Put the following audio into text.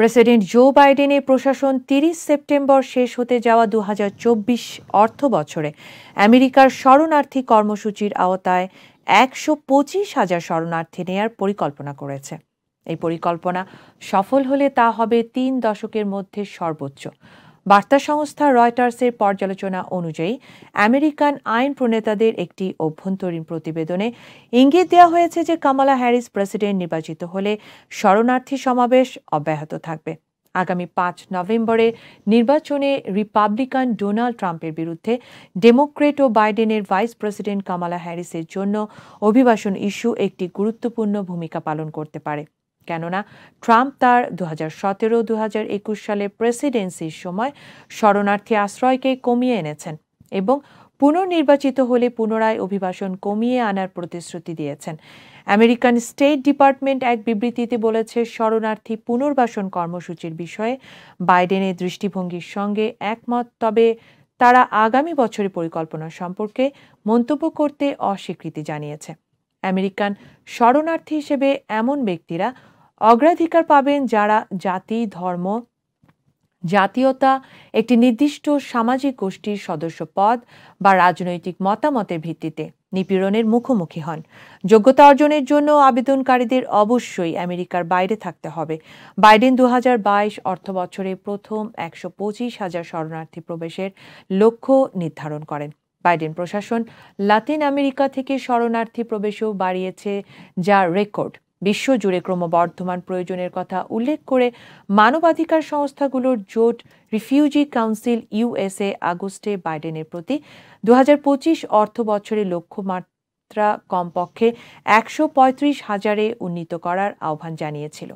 president Joe বাইডেনের প্রশাসন তিরিশ সেপ্টেম্বর শেষ হতে যাওয়া দু অর্থ বছরে আমেরিকার শরণার্থী কর্মসূচির আওতায় একশো পঁচিশ হাজার শরণার্থী নেয়ার পরিকল্পনা করেছে এই পরিকল্পনা সফল হলে তা হবে তিন দশকের মধ্যে সর্বোচ্চ বার্তা সংস্থা রয়টার্সের পর্যালোচনা অনুযায়ী আমেরিকান আইন প্রণেতাদের একটি অভ্যন্তরীণ প্রতিবেদনে ইঙ্গিত দেওয়া হয়েছে যে কামালা হ্যারিস প্রেসিডেন্ট নির্বাচিত হলে শরণার্থী সমাবেশ অব্যাহত থাকবে আগামী পাঁচ নভেম্বরে নির্বাচনে রিপাবলিকান ডোনাল্ড ট্রাম্পের বিরুদ্ধে ডেমোক্রেট ও বাইডেনের ভাইস প্রেসিডেন্ট কামালা হ্যারিসের জন্য অভিবাসন ইস্যু একটি গুরুত্বপূর্ণ ভূমিকা পালন করতে পারে কেননা ট্রাম্প তার দু হাজার সতেরো দু হাজার একুশ সালে প্রেসিডেন্সির সময় শরণার্থী আশ্রয়কে কমিয়ে এনেছেন এবং পুনর্নির্বাচিত হলে পুনরায় অভিবাসন কমিয়ে আনার প্রতিশ্রুতি দিয়েছেন আমেরিকান স্টেট ডিপার্টমেন্ট এক বিবৃতিতে বলেছে শরণার্থী পুনর্বাসন কর্মসূচির বিষয়ে বাইডেনের দৃষ্টিভঙ্গির সঙ্গে একমত তবে তারা আগামী বছরের পরিকল্পনা সম্পর্কে মন্তব্য করতে অস্বীকৃতি জানিয়েছে আমেরিকান শরণার্থী হিসেবে এমন ব্যক্তিরা অগ্রাধিকার পাবেন যারা জাতি ধর্ম জাতীয়তা একটি নির্দিষ্ট সামাজিক গোষ্ঠীর সদস্য পদ বা রাজনৈতিক মতামতের ভিত্তিতে নিপীড়নের মুখোমুখি হন যোগ্যতা অর্জনের জন্য আবেদনকারীদের অবশ্যই আমেরিকার বাইরে থাকতে হবে বাইডেন দু হাজার বাইশ অর্থ বছরে প্রথম একশো পঁচিশ হাজার শরণার্থী প্রবেশের লক্ষ্য নির্ধারণ করেন বাইডেন প্রশাসন লাতিন আমেরিকা থেকে শরণার্থী প্রবেশও বাড়িয়েছে যা রেকর্ড বিশ্বজুড়ে ক্রমবর্ধমান প্রয়োজনের কথা উল্লেখ করে মানবাধিকার সংস্থাগুলোর জোট রিফিউজি কাউন্সিল ইউএসএ আগস্টে বাইডেনের প্রতি দু অর্থ বছরে লক্ষ্যমাত্রা কমপক্ষে একশো হাজারে উন্নীত করার আহ্বান জানিয়েছিল